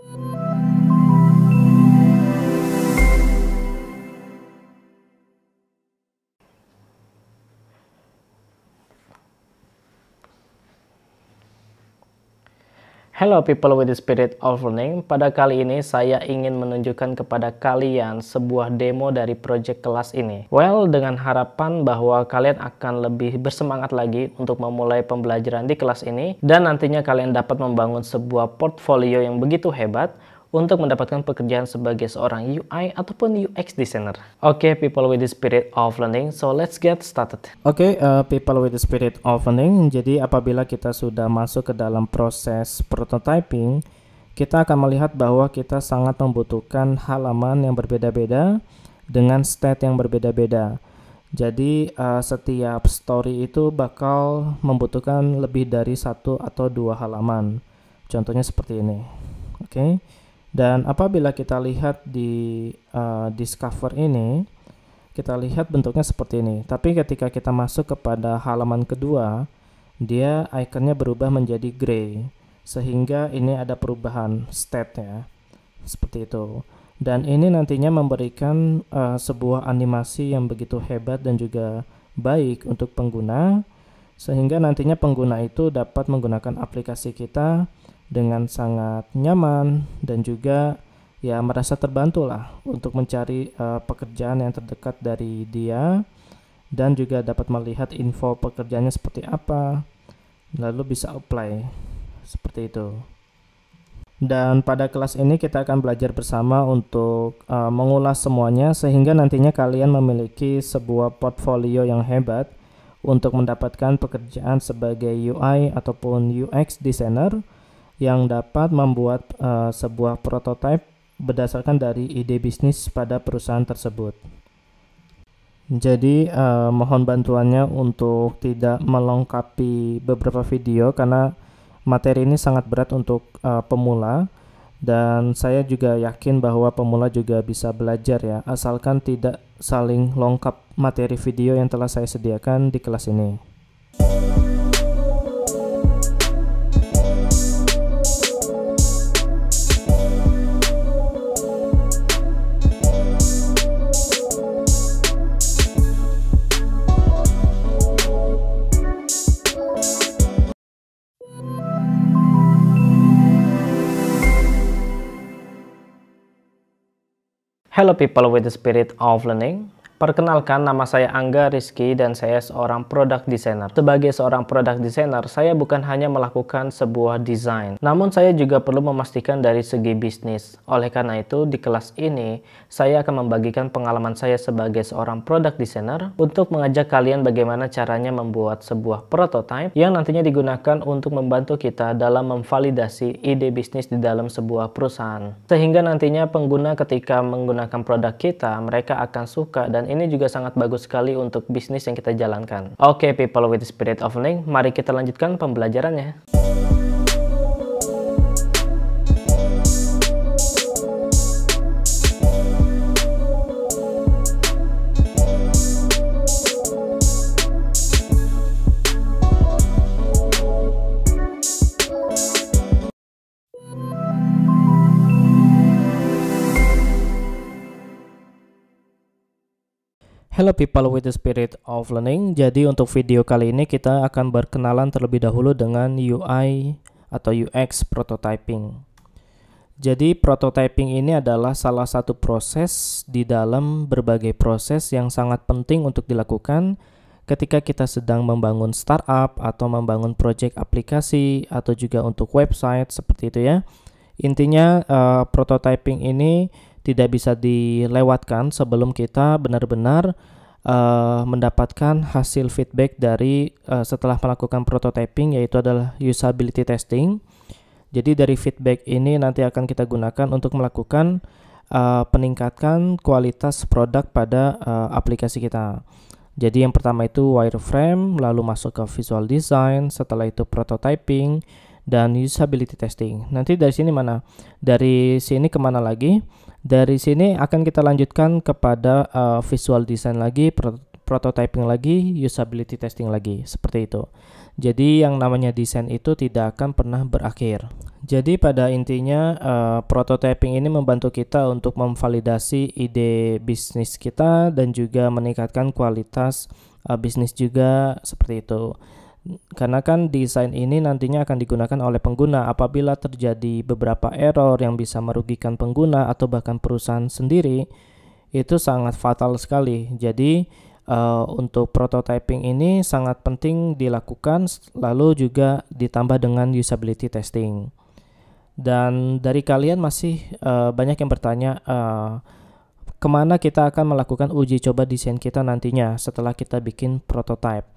you Hello people with the spirit of learning. Pada kali ini saya ingin menunjukkan kepada kalian sebuah demo dari project kelas ini. Well, dengan harapan bahwa kalian akan lebih bersemangat lagi untuk memulai pembelajaran di kelas ini dan nantinya kalian dapat membangun sebuah portfolio yang begitu hebat untuk mendapatkan pekerjaan sebagai seorang UI ataupun UX designer. Oke, okay, people with the spirit of learning, so let's get started. Oke, okay, uh, eh, people with the spirit of learning. Jadi apabila kita sudah masuk ke dalam proses prototyping, kita akan melihat bahwa kita sangat membutuhkan halaman yang berbeda-beda dengan state yang berbeda-beda. Jadi uh, setiap story itu bakal membutuhkan lebih dari satu atau dua halaman. Contohnya seperti ini. Oke. Okay? Dan apabila kita lihat di uh, discover ini, kita lihat bentuknya seperti ini. Tapi ketika kita masuk kepada halaman kedua, dia ikonnya berubah menjadi gray. Sehingga ini ada perubahan state ya. Seperti itu. Dan ini nantinya memberikan uh, sebuah animasi yang begitu hebat dan juga baik untuk pengguna sehingga nantinya pengguna itu dapat menggunakan aplikasi kita dengan sangat nyaman dan juga ya merasa terbantu lah untuk mencari uh, pekerjaan yang terdekat dari dia dan juga dapat melihat info pekerjaannya seperti apa lalu bisa apply seperti itu dan pada kelas ini kita akan belajar bersama untuk uh, mengulas semuanya sehingga nantinya kalian memiliki sebuah portfolio yang hebat untuk mendapatkan pekerjaan sebagai UI ataupun UX designer yang dapat membuat uh, sebuah prototipe berdasarkan dari ide bisnis pada perusahaan tersebut. Jadi uh, mohon bantuannya untuk tidak melengkapi beberapa video karena materi ini sangat berat untuk uh, pemula dan saya juga yakin bahwa pemula juga bisa belajar ya asalkan tidak saling lengkap materi video yang telah saya sediakan di kelas ini. Hello people with the spirit of learning. Perkenalkan, nama saya Angga Rizky dan saya seorang product designer. Sebagai seorang product designer, saya bukan hanya melakukan sebuah desain, namun saya juga perlu memastikan dari segi bisnis. Oleh karena itu, di kelas ini, saya akan membagikan pengalaman saya sebagai seorang product designer untuk mengajak kalian bagaimana caranya membuat sebuah prototype yang nantinya digunakan untuk membantu kita dalam memvalidasi ide bisnis di dalam sebuah perusahaan. Sehingga nantinya pengguna ketika menggunakan produk kita, mereka akan suka dan ini juga sangat bagus sekali untuk bisnis yang kita jalankan. Oke, okay, people with spirit of learning, mari kita lanjutkan pembelajarannya. Hello people with the spirit of learning. Jadi untuk video kali ini kita akan berkenalan terlebih dahulu dengan UI atau UX prototyping. Jadi prototyping ini adalah salah satu proses di dalam berbagai proses yang sangat penting untuk dilakukan ketika kita sedang membangun startup atau membangun project aplikasi atau juga untuk website seperti itu ya. Intinya uh, prototyping ini tidak bisa dilewatkan sebelum kita benar-benar uh, mendapatkan hasil feedback dari uh, setelah melakukan prototyping yaitu adalah usability testing. Jadi dari feedback ini nanti akan kita gunakan untuk melakukan uh, peningkatan kualitas produk pada uh, aplikasi kita. Jadi yang pertama itu wireframe, lalu masuk ke visual design, setelah itu prototyping dan usability testing. Nanti dari sini mana? Dari sini kemana lagi? Dari sini akan kita lanjutkan kepada uh, visual design lagi, prototyping lagi, usability testing lagi, seperti itu. Jadi yang namanya desain itu tidak akan pernah berakhir. Jadi pada intinya uh, prototyping ini membantu kita untuk memvalidasi ide bisnis kita dan juga meningkatkan kualitas uh, bisnis juga seperti itu karena kan desain ini nantinya akan digunakan oleh pengguna apabila terjadi beberapa error yang bisa merugikan pengguna atau bahkan perusahaan sendiri itu sangat fatal sekali. Jadi uh, untuk prototyping ini sangat penting dilakukan lalu juga ditambah dengan usability testing. Dan dari kalian masih uh, banyak yang bertanya uh, kemana kita akan melakukan uji coba desain kita nantinya setelah kita bikin prototype.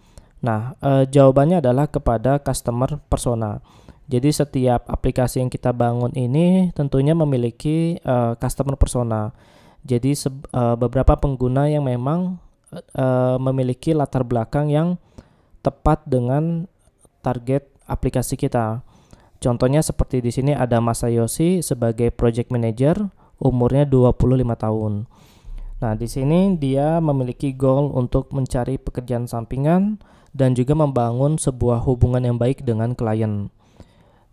Nah, e, jawabannya adalah kepada customer persona. Jadi setiap aplikasi yang kita bangun ini tentunya memiliki e, customer persona. Jadi se, eh, beberapa pengguna yang memang e, memiliki latar belakang yang tepat dengan target aplikasi kita. Contohnya seperti di sini ada Masayoshi sebagai project manager, umurnya 25 tahun. Nah, di sini dia memiliki goal untuk mencari pekerjaan sampingan dan juga membangun sebuah hubungan yang baik dengan klien.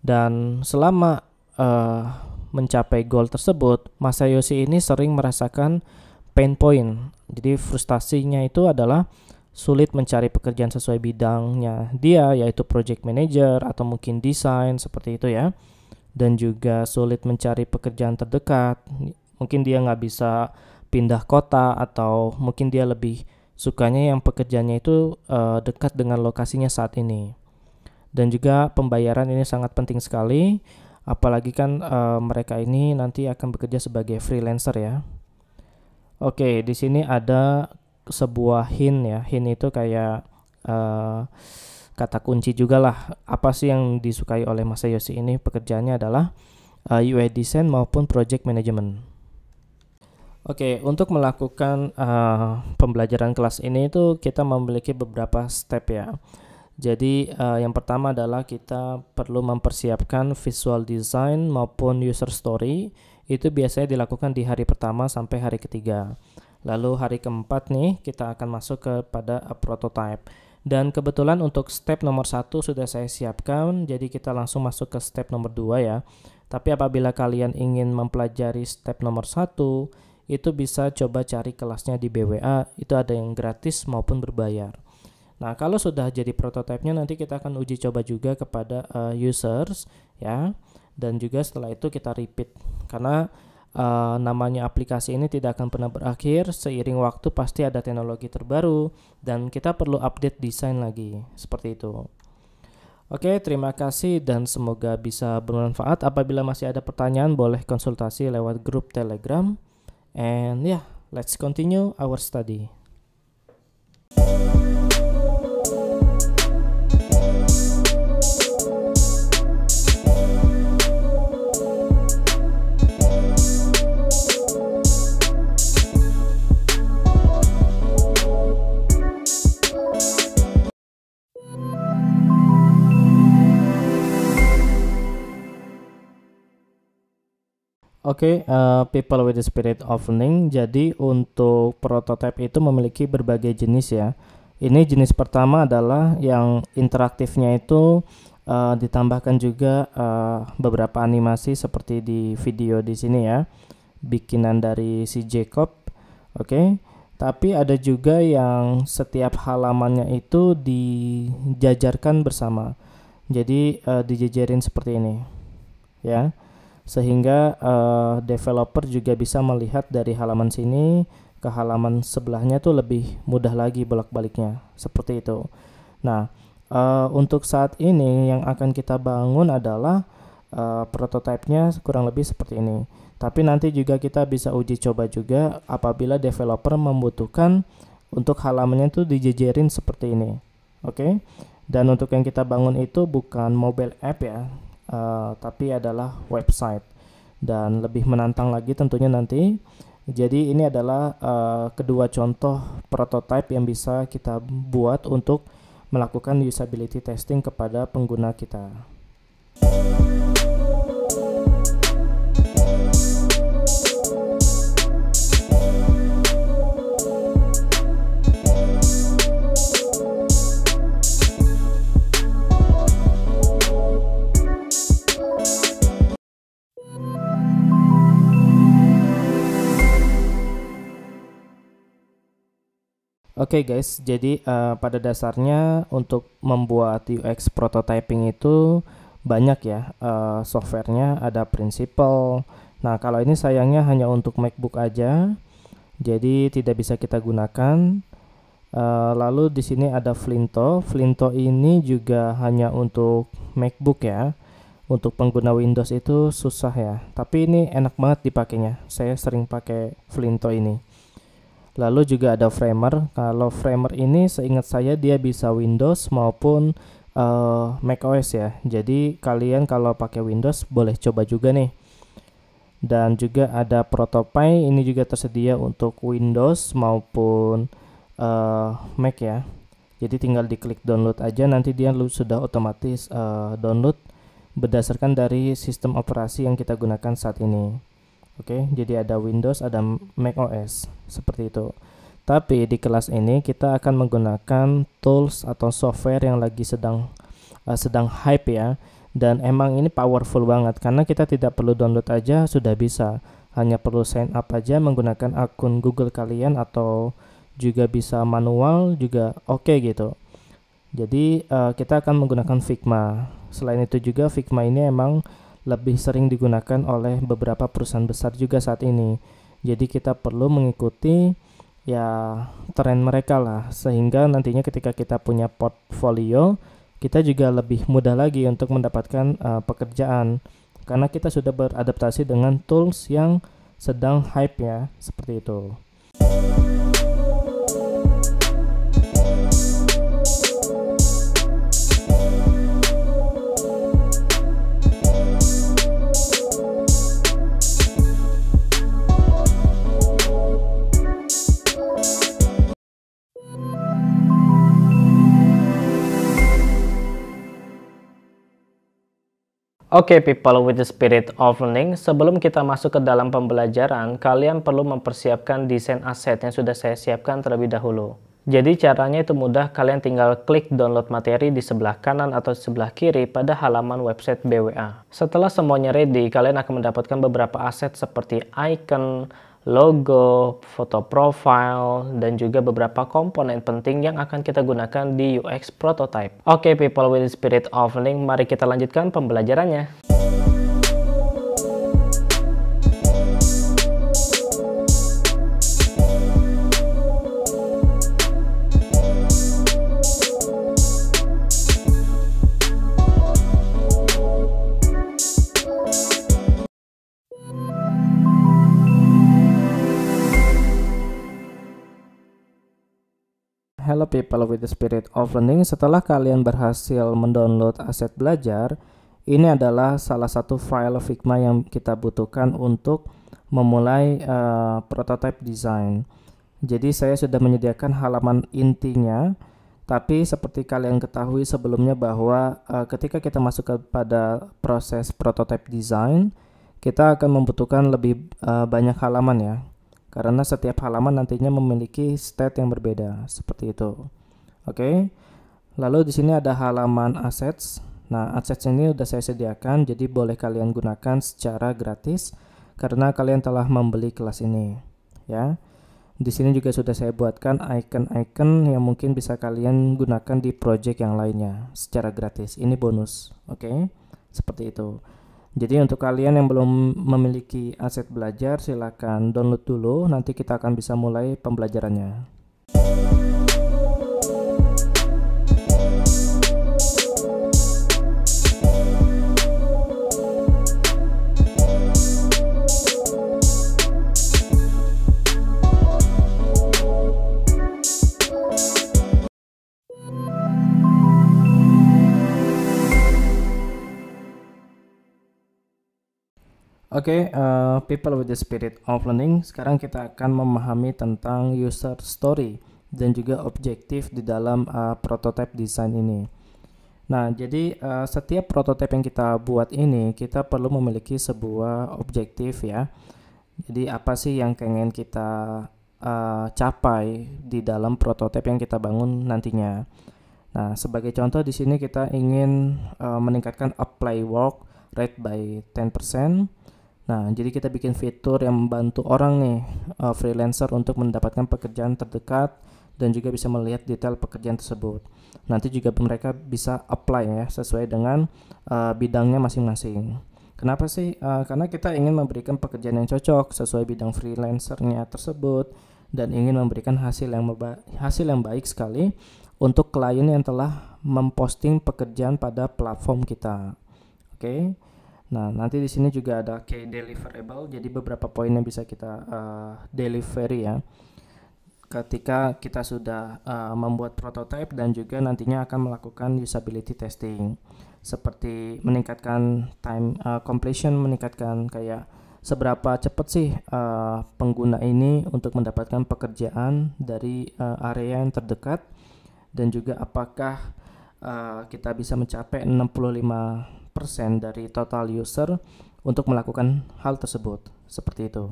Dan selama uh, mencapai goal tersebut, Masayoshi ini sering merasakan pain point. Jadi frustasinya itu adalah sulit mencari pekerjaan sesuai bidangnya dia yaitu project manager atau mungkin desain seperti itu ya dan juga sulit mencari pekerjaan terdekat mungkin dia nggak bisa pindah kota atau mungkin dia lebih sukanya yang pekerjaannya itu uh, dekat dengan lokasinya saat ini. Dan juga pembayaran ini sangat penting sekali, apalagi kan uh, mereka ini nanti akan bekerja sebagai freelancer ya. Oke, di sini ada sebuah hint ya. Hint itu kayak uh, kata kunci juga lah. Apa sih yang disukai oleh mas yosi ini? Pekerjaannya adalah uh, UI design maupun project management. Oke, okay, untuk melakukan uh, pembelajaran kelas ini itu kita memiliki beberapa step ya. Jadi uh, yang pertama adalah kita perlu mempersiapkan visual design maupun user story. Itu biasanya dilakukan di hari pertama sampai hari ketiga. Lalu hari keempat nih kita akan masuk kepada prototype. Dan kebetulan untuk step nomor satu sudah saya siapkan, jadi kita langsung masuk ke step nomor dua ya. Tapi apabila kalian ingin mempelajari step nomor satu itu bisa coba cari kelasnya di BWA, itu ada yang gratis maupun berbayar. Nah, kalau sudah jadi prototipenya nanti kita akan uji coba juga kepada uh, users ya. Dan juga setelah itu kita repeat karena uh, namanya aplikasi ini tidak akan pernah berakhir. Seiring waktu pasti ada teknologi terbaru dan kita perlu update desain lagi seperti itu. Oke, terima kasih dan semoga bisa bermanfaat. Apabila masih ada pertanyaan, boleh konsultasi lewat grup Telegram. and yeah let's continue our study Oke, okay, uh, eh, people with the spirit of learning. Jadi untuk prototipe itu memiliki berbagai jenis ya. Ini jenis pertama adalah yang interaktifnya itu uh, ditambahkan juga uh, beberapa animasi seperti di video di sini ya. Bikinan dari si Jacob. Oke. Okay. Tapi ada juga yang setiap halamannya itu dijajarkan bersama. Jadi uh, dijajarin seperti ini. Ya sehingga uh, developer juga bisa melihat dari halaman sini ke halaman sebelahnya tuh lebih mudah lagi bolak-baliknya seperti itu. Nah, uh, untuk saat ini yang akan kita bangun adalah uh, prototipenya kurang lebih seperti ini. Tapi nanti juga kita bisa uji coba juga apabila developer membutuhkan untuk halamannya tuh dijejerin seperti ini. Oke. Okay? Dan untuk yang kita bangun itu bukan mobile app ya, Eh, tapi adalah website dan lebih menantang lagi tentunya nanti. Jadi ini adalah uh, kedua contoh prototipe yang bisa kita buat untuk melakukan usability testing kepada pengguna kita. Oke okay guys, jadi uh, pada dasarnya untuk membuat UX prototyping itu banyak ya uh, softwarenya, ada prinsipal. Nah kalau ini sayangnya hanya untuk MacBook aja, jadi tidak bisa kita gunakan. Uh, lalu di sini ada Flinto. Flinto ini juga hanya untuk MacBook ya. Untuk pengguna Windows itu susah ya. Tapi ini enak banget dipakainya. Saya sering pakai Flinto ini. Lalu juga ada Framer. Kalau Framer ini seingat saya dia bisa Windows maupun uh, eh, macOS ya. Jadi kalian kalau pakai Windows boleh coba juga nih. Dan juga ada protopy ini juga tersedia untuk Windows maupun uh, Mac ya. Jadi tinggal diklik download aja nanti dia sudah otomatis uh, download berdasarkan dari sistem operasi yang kita gunakan saat ini. Oke, okay? jadi ada Windows, ada Mac OS, seperti itu. Tapi di kelas ini kita akan menggunakan tools atau software yang lagi sedang uh, sedang hype ya. Dan emang ini powerful banget karena kita tidak perlu download aja sudah bisa. Hanya perlu sign up aja menggunakan akun Google kalian atau juga bisa manual juga oke okay gitu. Jadi uh, kita akan menggunakan Figma. Selain itu juga Figma ini emang lebih sering digunakan oleh beberapa perusahaan besar juga saat ini. Jadi kita perlu mengikuti ya tren mereka lah sehingga nantinya ketika kita punya portfolio kita juga lebih mudah lagi untuk mendapatkan uh, pekerjaan karena kita sudah beradaptasi dengan tools yang sedang hype ya seperti itu. Oke okay, people with the spirit of learning, sebelum kita masuk ke dalam pembelajaran, kalian perlu mempersiapkan desain aset yang sudah saya siapkan terlebih dahulu. Jadi caranya itu mudah, kalian tinggal klik download materi di sebelah kanan atau sebelah kiri pada halaman website BWA. Setelah semuanya ready, kalian akan mendapatkan beberapa aset seperti icon, logo, foto profile, dan juga beberapa komponen penting yang akan kita gunakan di UX prototype. Oke okay, people with spirit of link, mari kita lanjutkan pembelajarannya. adalah people with the spirit of learning. Setelah kalian berhasil mendownload aset belajar, ini adalah salah satu file Figma yang kita butuhkan untuk memulai uh, prototype design. Jadi saya sudah menyediakan halaman intinya, tapi seperti kalian ketahui sebelumnya bahwa uh, ketika kita masuk kepada proses prototype design, kita akan membutuhkan lebih uh, banyak halaman ya karena setiap halaman nantinya memiliki state yang berbeda seperti itu. Oke. Okay. Lalu di sini ada halaman assets. Nah, assets ini sudah saya sediakan jadi boleh kalian gunakan secara gratis karena kalian telah membeli kelas ini, ya. Di sini juga sudah saya buatkan icon-icon yang mungkin bisa kalian gunakan di project yang lainnya secara gratis. Ini bonus, oke? Okay? Seperti itu. Jadi untuk kalian yang belum memiliki aset belajar silahkan download dulu nanti kita akan bisa mulai pembelajarannya. Oke, okay, uh, eh, people with the spirit of learning, sekarang kita akan memahami tentang user story dan juga objektif di dalam uh, eh, prototype design ini. Nah, jadi uh, setiap prototipe yang kita buat ini, kita perlu memiliki sebuah objektif ya. Jadi apa sih yang pengen kita uh, capai di dalam prototipe yang kita bangun nantinya. Nah, sebagai contoh di sini kita ingin uh, meningkatkan apply work rate by 10%, Nah, jadi kita bikin fitur yang membantu orang nih uh, freelancer untuk mendapatkan pekerjaan terdekat dan juga bisa melihat detail pekerjaan tersebut. Nanti juga mereka bisa apply ya sesuai dengan uh, bidangnya masing-masing. Kenapa sih? Uh, karena kita ingin memberikan pekerjaan yang cocok sesuai bidang freelancernya tersebut dan ingin memberikan hasil yang hasil yang baik sekali untuk klien yang telah memposting pekerjaan pada platform kita. Oke. Okay? Nah, nanti di sini juga ada key deliverable, jadi beberapa poin yang bisa kita uh, delivery ya. Ketika kita sudah uh, membuat prototype dan juga nantinya akan melakukan usability testing, seperti meningkatkan time uh, completion, meningkatkan kayak seberapa cepat sih uh, pengguna ini untuk mendapatkan pekerjaan dari uh, area yang terdekat dan juga apakah uh, kita bisa mencapai 65 dari total user untuk melakukan hal tersebut seperti itu.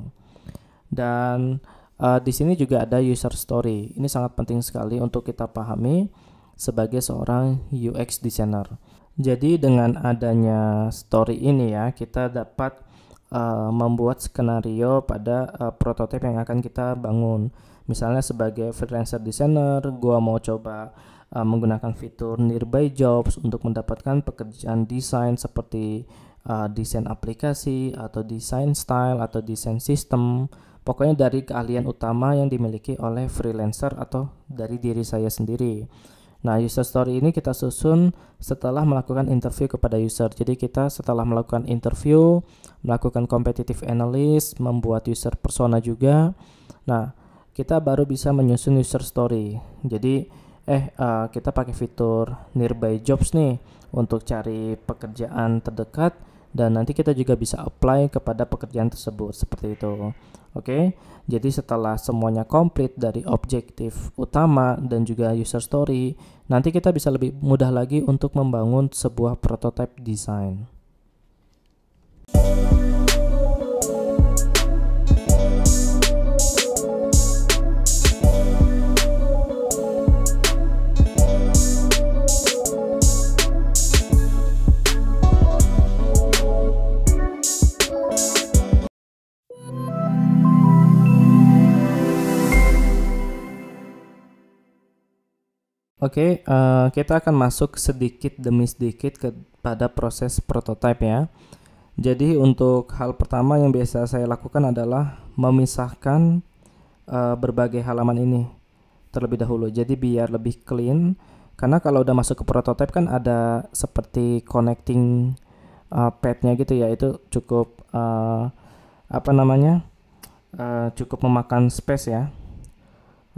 Dan uh, di sini juga ada user story. Ini sangat penting sekali untuk kita pahami sebagai seorang UX designer. Jadi dengan adanya story ini ya, kita dapat uh, membuat skenario pada uh, prototipe yang akan kita bangun. Misalnya sebagai freelancer designer, gua mau coba uh, menggunakan fitur nearby jobs untuk mendapatkan pekerjaan desain seperti uh, desain aplikasi atau desain style atau desain sistem pokoknya dari keahlian utama yang dimiliki oleh freelancer atau dari diri saya sendiri. Nah, user story ini kita susun setelah melakukan interview kepada user. Jadi kita setelah melakukan interview, melakukan competitive analysis, membuat user persona juga. Nah, kita baru bisa menyusun user story. Jadi eh uh, kita pakai fitur nearby jobs nih untuk cari pekerjaan terdekat dan nanti kita juga bisa apply kepada pekerjaan tersebut seperti itu. Oke. Okay? Jadi setelah semuanya komplit dari objektif utama dan juga user story, nanti kita bisa lebih mudah lagi untuk membangun sebuah prototype desain. Oke, okay, uh, eh, kita akan masuk sedikit demi sedikit kepada proses prototipe ya. Jadi untuk hal pertama yang biasa saya lakukan adalah memisahkan uh, berbagai halaman ini terlebih dahulu. Jadi biar lebih clean karena kalau udah masuk ke prototipe kan ada seperti connecting uh, padnya gitu ya. Itu cukup uh, apa namanya? Uh, cukup memakan space ya.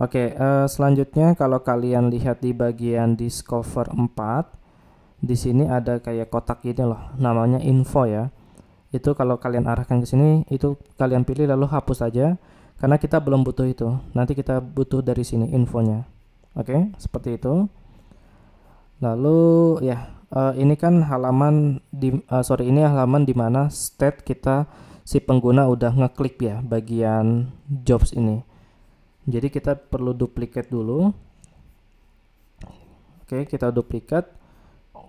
Oke, okay, uh, eh, selanjutnya kalau kalian lihat di bagian discover 4, di sini ada kayak kotak ini loh, namanya info ya. Itu kalau kalian arahkan ke sini, itu kalian pilih lalu hapus aja, karena kita belum butuh itu. Nanti kita butuh dari sini infonya. Oke, okay, seperti itu. Lalu ya, uh, ini kan halaman di uh, sorry ini halaman di mana state kita si pengguna udah ngeklik ya bagian jobs ini jadi kita perlu duplikat dulu oke kita duplikat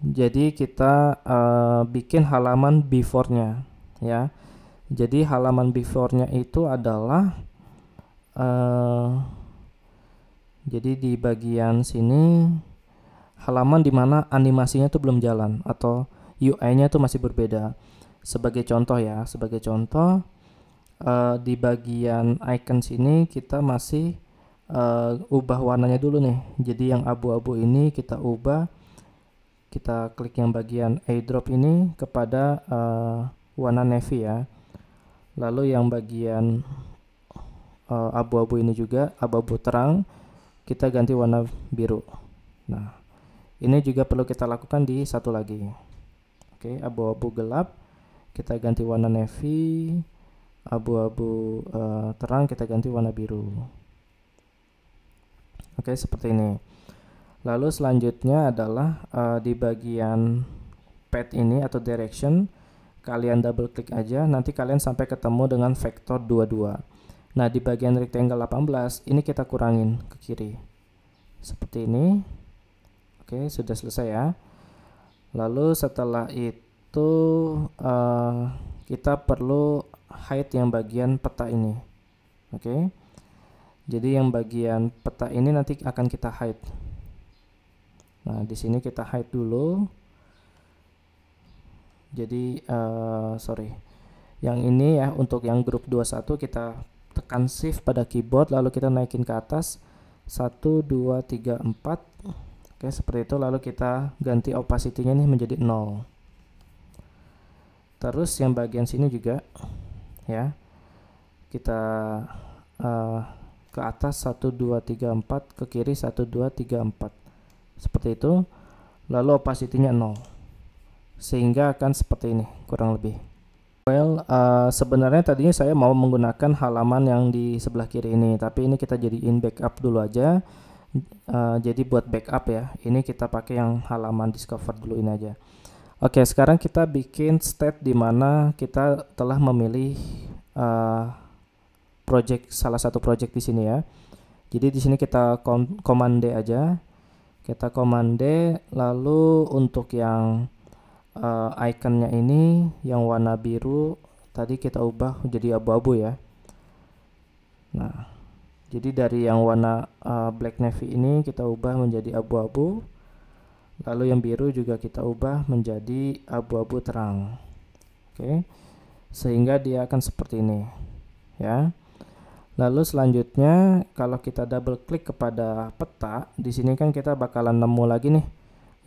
jadi kita uh, bikin halaman before-nya ya jadi halaman before-nya itu adalah uh, jadi di bagian sini halaman dimana animasinya tuh belum jalan atau UI-nya tuh masih berbeda. Sebagai contoh ya, sebagai contoh uh, di bagian icon sini kita masih uh, ubah warnanya dulu nih jadi yang abu-abu ini kita ubah kita klik yang bagian airdrop ini kepada uh, warna navy ya lalu yang bagian abu-abu uh, ini juga abu-abu terang kita ganti warna biru nah ini juga perlu kita lakukan di satu lagi oke abu-abu gelap kita ganti warna navy abu-abu uh, terang kita ganti warna biru oke okay, seperti ini lalu selanjutnya adalah uh, di bagian pad ini atau direction kalian double klik aja nanti kalian sampai ketemu dengan vektor 22 nah di bagian rectangle 18 ini kita kurangin ke kiri seperti ini oke okay, sudah selesai ya lalu setelah itu uh, kita perlu height yang bagian peta ini oke okay? jadi yang bagian peta ini nanti akan kita hide nah di sini kita hide dulu jadi uh, sorry yang ini ya untuk yang grup 21 kita tekan shift pada keyboard lalu kita naikin ke atas 1 2 3 4 Oke, seperti itu lalu kita ganti opacity-nya nih menjadi 0. Terus yang bagian sini juga ya kita uh, ke atas 1 2 3 4 ke kiri 1 2 3 4 seperti itu lalu opacity-nya 0 sehingga akan seperti ini kurang lebih well uh, sebenarnya tadinya saya mau menggunakan halaman yang di sebelah kiri ini tapi ini kita jadiin backup dulu aja uh, jadi buat backup ya ini kita pakai yang halaman discover dulu ini aja Oke, sekarang kita bikin state di mana kita telah memilih uh, project salah satu project di sini ya. Jadi di sini kita kom D aja. Kita command D lalu untuk yang uh, iconnya ini yang warna biru tadi kita ubah menjadi abu-abu ya. Nah, jadi dari yang warna uh, black navy ini kita ubah menjadi abu-abu lalu yang biru juga kita ubah menjadi abu-abu terang oke sehingga dia akan seperti ini ya lalu selanjutnya kalau kita double klik kepada peta di sini kan kita bakalan nemu lagi nih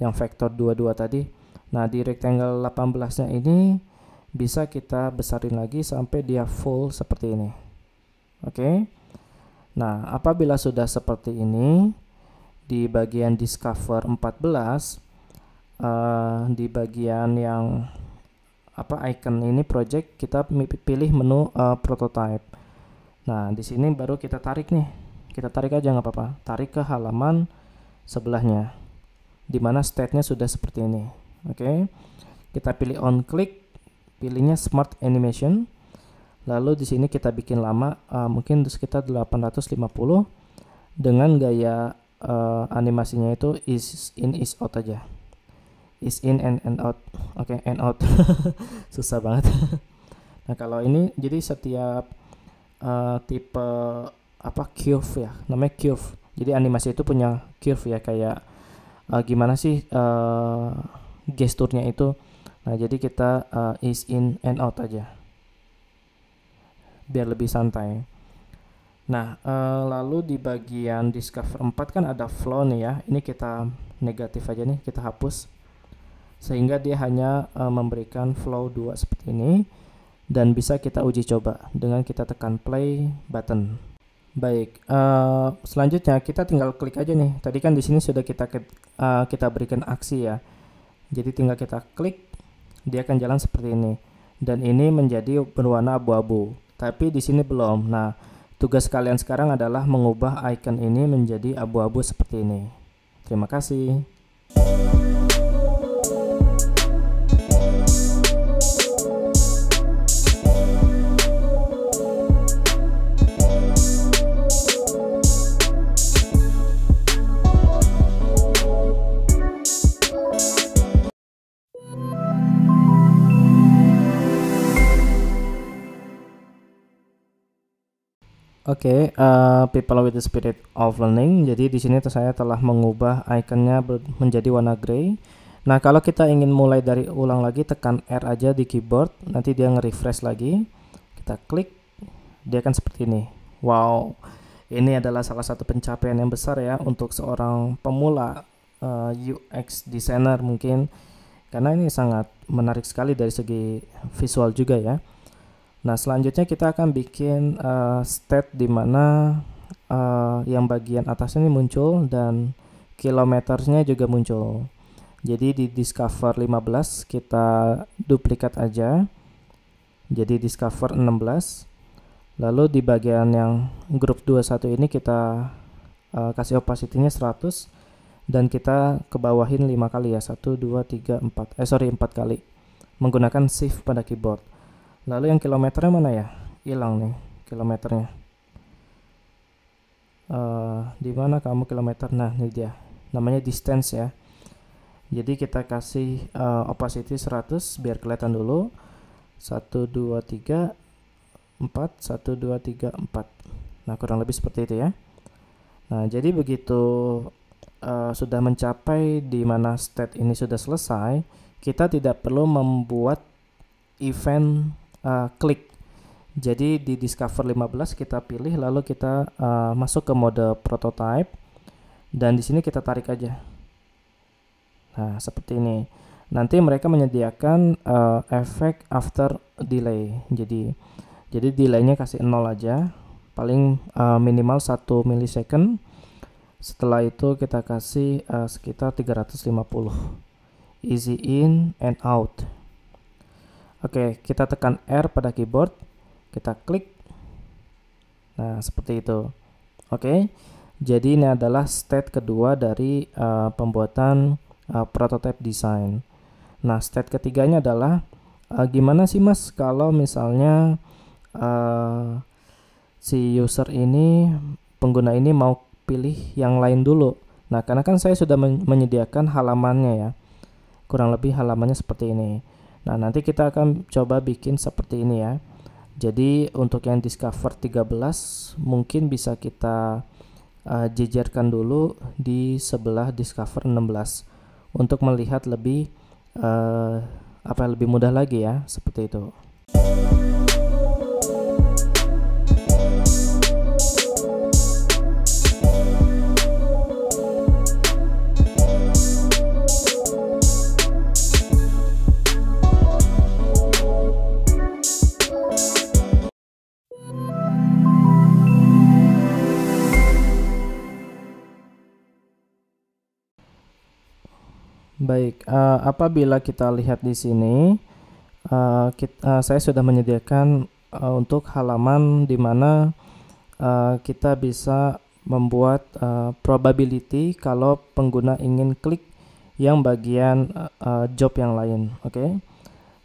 yang vektor 22 tadi nah di rectangle 18 nya ini bisa kita besarin lagi sampai dia full seperti ini oke okay. nah apabila sudah seperti ini di bagian discover 14 uh, eh, di bagian yang apa icon ini project kita pilih menu uh, prototype nah di sini baru kita tarik nih kita tarik aja nggak apa-apa tarik ke halaman sebelahnya dimana state-nya sudah seperti ini oke okay. kita pilih on click pilihnya smart animation lalu di sini kita bikin lama uh, mungkin sekitar 850 dengan gaya uh, animasinya itu is in is out aja is in and and out oke okay, and out susah banget nah kalau ini jadi setiap uh, tipe apa curve ya namanya curve jadi animasi itu punya curve ya kayak uh, gimana sih uh, gesturnya itu nah jadi kita uh, is in and out aja biar lebih santai Nah, e, lalu di bagian discover 4 kan ada flow nih ya. Ini kita negatif aja nih, kita hapus. Sehingga dia hanya e, memberikan flow 2 seperti ini dan bisa kita uji coba dengan kita tekan play button. Baik, uh, selanjutnya kita tinggal klik aja nih. Tadi kan di sini sudah kita uh, kita berikan aksi ya. Jadi tinggal kita klik, dia akan jalan seperti ini. Dan ini menjadi berwarna abu-abu. Tapi di sini belum. Nah, Tugas kalian sekarang adalah mengubah icon ini menjadi abu-abu seperti ini. Terima kasih. Oke, okay, uh, eh, people with the spirit of learning. Jadi di sini saya telah mengubah ikonnya menjadi warna gray. Nah, kalau kita ingin mulai dari ulang lagi, tekan R aja di keyboard. Nanti dia nge-refresh lagi. Kita klik, dia akan seperti ini. Wow, ini adalah salah satu pencapaian yang besar ya untuk seorang pemula uh, eh, UX designer mungkin. Karena ini sangat menarik sekali dari segi visual juga ya. Nah, selanjutnya kita akan bikin uh, state di mana uh, yang bagian atasnya ini muncul dan kilometernya juga muncul. Jadi di discover 15 kita duplikat aja. Jadi discover 16. Lalu di bagian yang grup 21 ini kita uh, kasih opacity-nya 100 dan kita kebawahin 5 kali ya. 1 2 3 4. Eh sorry 4 kali. Menggunakan shift pada keyboard lalu yang kilometernya mana ya hilang nih kilometernya uh, di mana kamu kilometer nah ini dia namanya distance ya jadi kita kasih uh, opacity 100 biar kelihatan dulu 1 2 3 4 1 2 3 4 nah kurang lebih seperti itu ya nah jadi begitu uh, sudah mencapai di mana state ini sudah selesai kita tidak perlu membuat event uh, klik. Jadi di Discover 15 kita pilih lalu kita uh, masuk ke mode prototype dan di sini kita tarik aja. Nah, seperti ini. Nanti mereka menyediakan uh, efek after delay. Jadi jadi delaynya kasih nol aja, paling uh, minimal 1 milisecond. Setelah itu kita kasih uh, sekitar 350. Easy in and out. Oke, kita tekan R pada keyboard, kita klik. Nah, seperti itu. Oke, jadi ini adalah state kedua dari uh, pembuatan uh, eh, prototype design. Nah, state ketiganya adalah uh, gimana sih mas kalau misalnya uh, si user ini, pengguna ini mau pilih yang lain dulu. Nah, karena kan saya sudah menyediakan halamannya ya. Kurang lebih halamannya seperti ini. Nah, nanti kita akan coba bikin seperti ini ya. Jadi untuk yang discover 13 mungkin bisa kita uh, jejerkan dulu di sebelah discover 16 untuk melihat lebih uh, apa lebih mudah lagi ya, seperti itu. Baik, uh, apabila kita lihat di sini, uh, eh, kita, uh, eh, saya sudah menyediakan uh, untuk halaman di mana uh, kita bisa membuat uh, probability kalau pengguna ingin klik yang bagian uh, job yang lain. Oke, okay?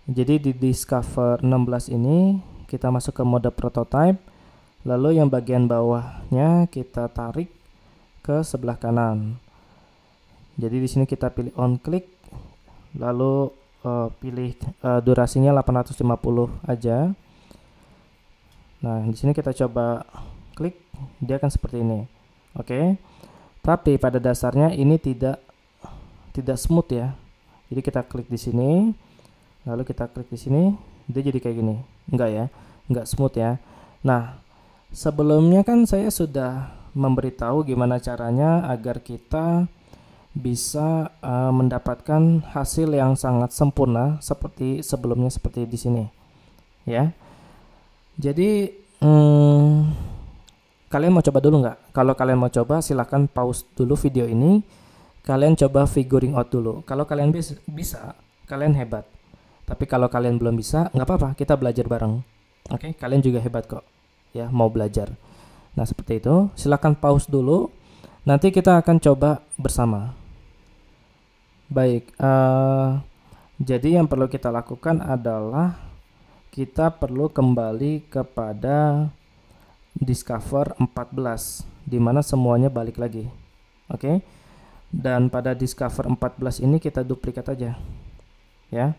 jadi di Discover 16 ini kita masuk ke mode prototype, lalu yang bagian bawahnya kita tarik ke sebelah kanan jadi di sini kita pilih on click lalu uh, pilih uh, durasinya 850 aja nah di sini kita coba klik dia akan seperti ini oke okay. tapi pada dasarnya ini tidak tidak smooth ya jadi kita klik di sini lalu kita klik di sini dia jadi kayak gini enggak ya enggak smooth ya nah sebelumnya kan saya sudah memberitahu gimana caranya agar kita bisa uh, mendapatkan hasil yang sangat sempurna seperti sebelumnya seperti di sini ya jadi hmm, kalian mau coba dulu nggak kalau kalian mau coba silahkan pause dulu video ini kalian coba figuring out dulu kalau kalian bis bisa kalian hebat tapi kalau kalian belum bisa nggak apa-apa kita belajar bareng oke okay? kalian juga hebat kok ya mau belajar nah seperti itu silahkan pause dulu nanti kita akan coba bersama Baik, uh, jadi yang perlu kita lakukan adalah kita perlu kembali kepada discover 14 di mana semuanya balik lagi. Oke. Okay? Dan pada discover 14 ini kita duplikat aja. Ya.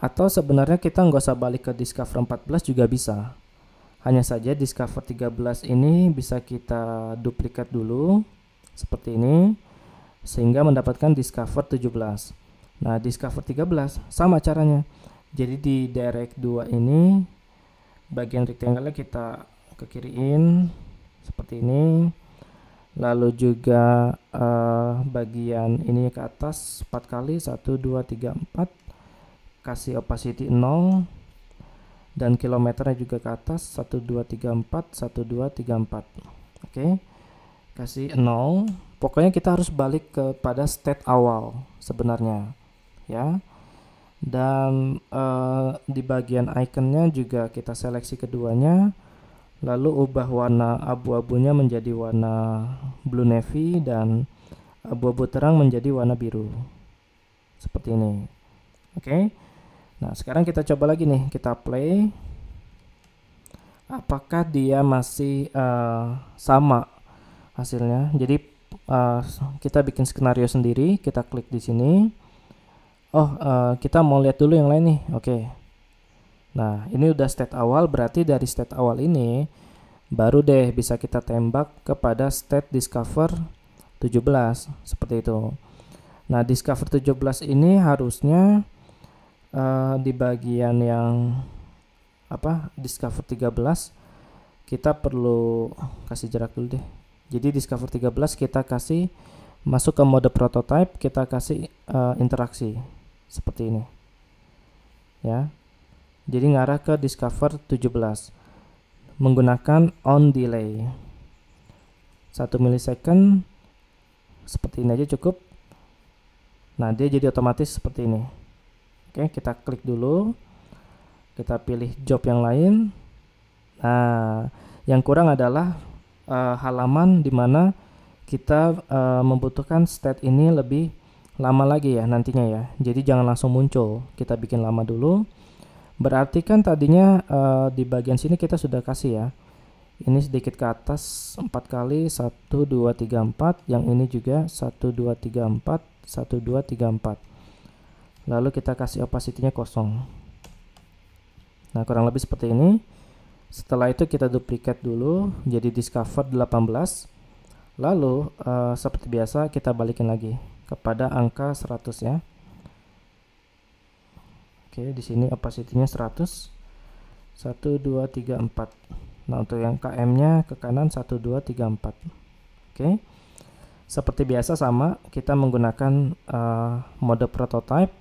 Atau sebenarnya kita nggak usah balik ke discover 14 juga bisa. Hanya saja discover 13 ini bisa kita duplikat dulu seperti ini sehingga mendapatkan discover 17. Nah, discover 13 sama caranya. Jadi di direct 2 ini bagian rectangle kita ke kiriin seperti ini. Lalu juga uh, bagian ini ke atas 4 kali 1 2 3 4 kasih opacity 0 dan kilometernya juga ke atas 1 2 3 4 1 2 3 4. Oke. Okay. Kasih 0 Pokoknya kita harus balik kepada state awal sebenarnya, ya. Dan uh, di bagian ikonnya juga kita seleksi keduanya, lalu ubah warna abu-abunya menjadi warna blue navy dan abu-abu terang menjadi warna biru, seperti ini. Oke. Okay? Nah, sekarang kita coba lagi nih, kita play. Apakah dia masih uh, sama hasilnya? Jadi uh, kita bikin skenario sendiri kita klik di sini oh uh, kita mau lihat dulu yang lain nih oke okay. nah ini udah state awal berarti dari state awal ini baru deh bisa kita tembak kepada state discover 17 seperti itu nah discover 17 ini harusnya uh, di bagian yang apa discover 13 kita perlu kasih jarak dulu deh jadi Discover 13 kita kasih masuk ke mode prototype, kita kasih uh, interaksi seperti ini. Ya. Jadi ngarah ke Discover 17 menggunakan on delay. 1 milisecond seperti ini aja cukup. Nah, dia jadi otomatis seperti ini. Oke, kita klik dulu. Kita pilih job yang lain. Nah, yang kurang adalah uh, halaman di mana kita uh, membutuhkan state ini lebih lama lagi ya nantinya ya. Jadi jangan langsung muncul. Kita bikin lama dulu. Berarti kan tadinya uh, di bagian sini kita sudah kasih ya. Ini sedikit ke atas 4 kali 1 2 3 4, yang ini juga 1 2 3 4, 1 2 3 4. Lalu kita kasih opacity-nya kosong. Nah, kurang lebih seperti ini. Setelah itu kita duplikat dulu jadi discover 18. Lalu uh, seperti biasa kita balikin lagi kepada angka 100 ya. Oke, di sini opacity-nya 100. 1 2 3 4. Nah, untuk yang KM-nya ke kanan 1 2 3 4. Oke. Seperti biasa sama, kita menggunakan uh, mode prototype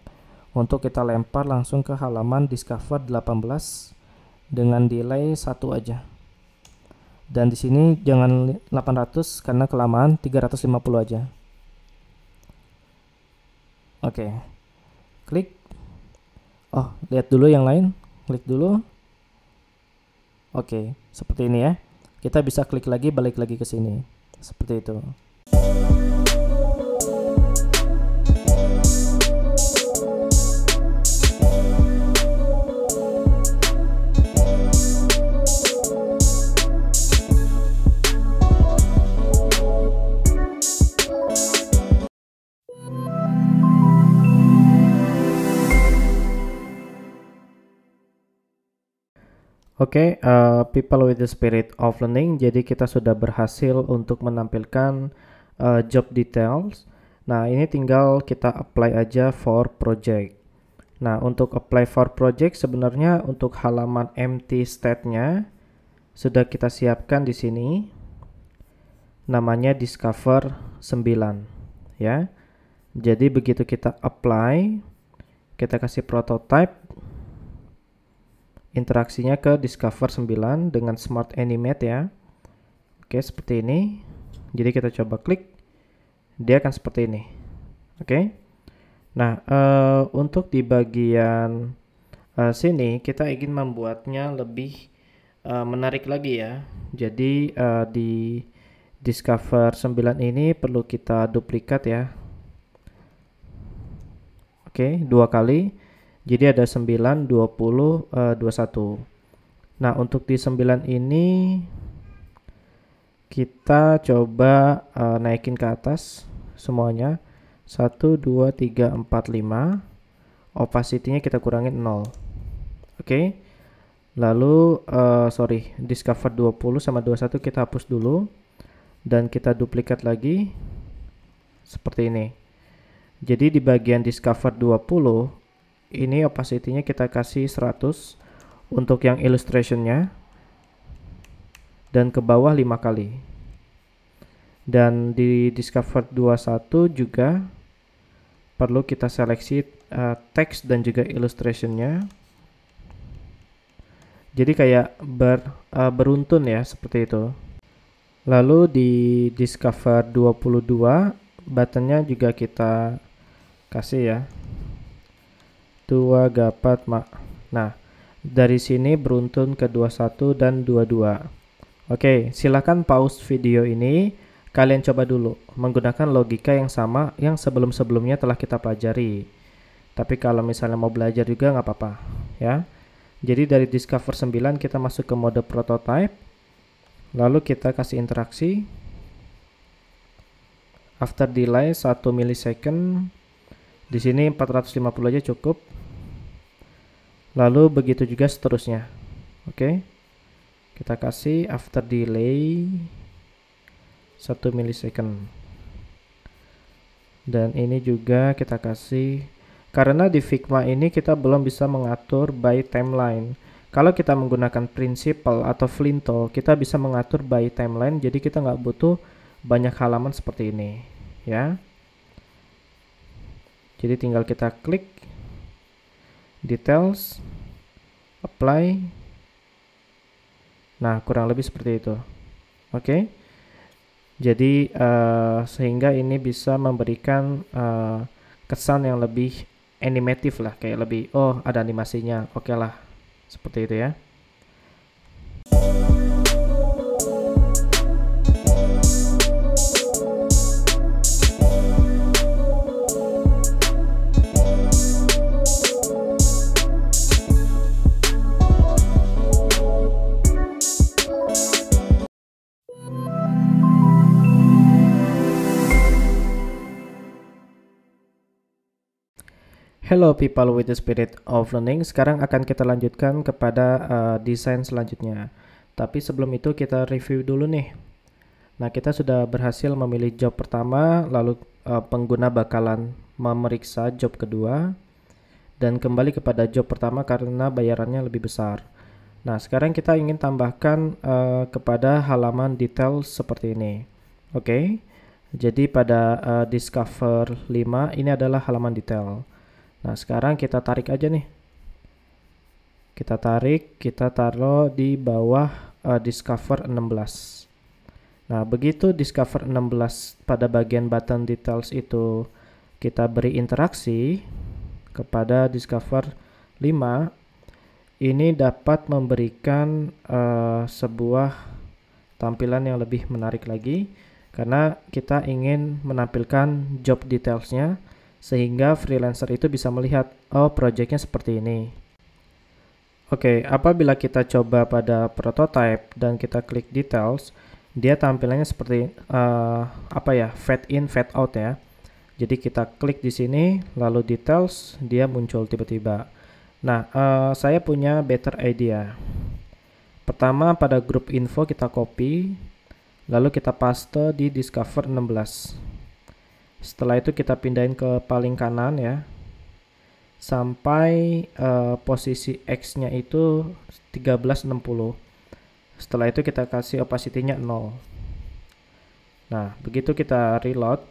untuk kita lempar langsung ke halaman discover 18 dengan delay satu aja dan di sini jangan 800 karena kelamaan 350 aja oke okay. klik oh lihat dulu yang lain klik dulu oke okay. seperti ini ya kita bisa klik lagi balik lagi ke sini seperti itu Oke, okay, uh, eh, people with the spirit of learning. Jadi kita sudah berhasil untuk menampilkan uh, job details. Nah, ini tinggal kita apply aja for project. Nah, untuk apply for project sebenarnya untuk halaman empty state-nya sudah kita siapkan di sini. Namanya discover 9, ya. Jadi begitu kita apply, kita kasih prototype interaksinya ke discover 9 dengan smart animate ya oke seperti ini jadi kita coba klik dia akan seperti ini oke nah uh, untuk di bagian uh, sini kita ingin membuatnya lebih uh, menarik lagi ya jadi uh, di discover 9 ini perlu kita duplikat ya oke dua kali jadi ada 9, 20, uh, 21. Nah, untuk di 9 ini kita coba uh, naikin ke atas semuanya. 1 2 3 4 5. Opacity-nya kita kurangin 0. Oke. Okay. Lalu uh, sorry, discover 20 sama 21 kita hapus dulu dan kita duplikat lagi seperti ini. Jadi di bagian discover 20 ini opacity-nya kita kasih 100 untuk yang illustration-nya dan ke bawah 5 kali dan di discover 21 juga perlu kita seleksi uh, eh, teks dan juga illustration-nya. jadi kayak ber, uh, beruntun ya seperti itu lalu di discover 22 button-nya juga kita kasih ya dua gapat mak. Nah, dari sini beruntun ke 21 dan 22. Oke, silakan pause video ini. Kalian coba dulu menggunakan logika yang sama yang sebelum-sebelumnya telah kita pelajari. Tapi kalau misalnya mau belajar juga nggak apa-apa, ya. Jadi dari Discover 9 kita masuk ke mode prototype. Lalu kita kasih interaksi. After delay 1 millisecond. Di sini 450 aja cukup lalu begitu juga seterusnya oke okay. kita kasih after delay 1 milisecond dan ini juga kita kasih karena di Figma ini kita belum bisa mengatur by timeline kalau kita menggunakan principle atau flinto kita bisa mengatur by timeline jadi kita nggak butuh banyak halaman seperti ini ya jadi tinggal kita klik details apply nah kurang lebih seperti itu oke okay? jadi uh, sehingga ini bisa memberikan uh, kesan yang lebih animatif lah kayak lebih oh ada animasinya oke okay lah seperti itu ya Hello people with the spirit of learning. Sekarang akan kita lanjutkan kepada uh, desain selanjutnya. Tapi sebelum itu kita review dulu nih. Nah, kita sudah berhasil memilih job pertama, lalu uh, pengguna bakalan memeriksa job kedua dan kembali kepada job pertama karena bayarannya lebih besar. Nah, sekarang kita ingin tambahkan uh, kepada halaman detail seperti ini. Oke. Okay? Jadi pada uh, discover 5 ini adalah halaman detail. Nah sekarang kita tarik aja nih. Kita tarik, kita taruh di bawah uh, discover 16. Nah begitu discover 16 pada bagian button details itu kita beri interaksi kepada discover 5 ini dapat memberikan uh, sebuah tampilan yang lebih menarik lagi karena kita ingin menampilkan job detailsnya sehingga freelancer itu bisa melihat, oh projectnya seperti ini. Oke, okay, apabila kita coba pada prototype dan kita klik details, dia tampilannya seperti uh, apa ya, fade in, fade out ya. Jadi kita klik di sini, lalu details, dia muncul tiba-tiba. Nah, uh, saya punya better idea. Pertama pada grup info kita copy, lalu kita paste di discover 16. Setelah itu kita pindahin ke paling kanan ya. Sampai uh, posisi X-nya itu 1360. Setelah itu kita kasih opacity-nya 0. Nah, begitu kita reload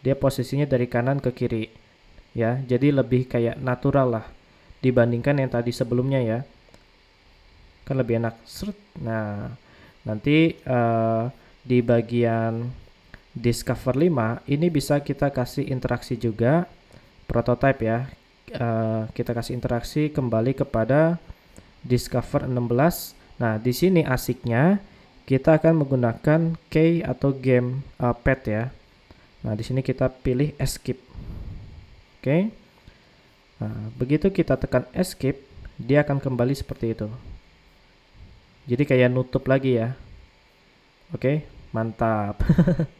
dia posisinya dari kanan ke kiri ya jadi lebih kayak natural lah dibandingkan yang tadi sebelumnya ya kan lebih enak nah nanti uh, di bagian discover 5 ini bisa kita kasih interaksi juga prototype ya uh, kita kasih interaksi kembali kepada discover 16 nah di sini asiknya kita akan menggunakan key atau game uh, eh, pad ya nah di sini kita pilih escape oke okay. nah, begitu kita tekan escape dia akan kembali seperti itu jadi kayak nutup lagi ya oke okay, mantap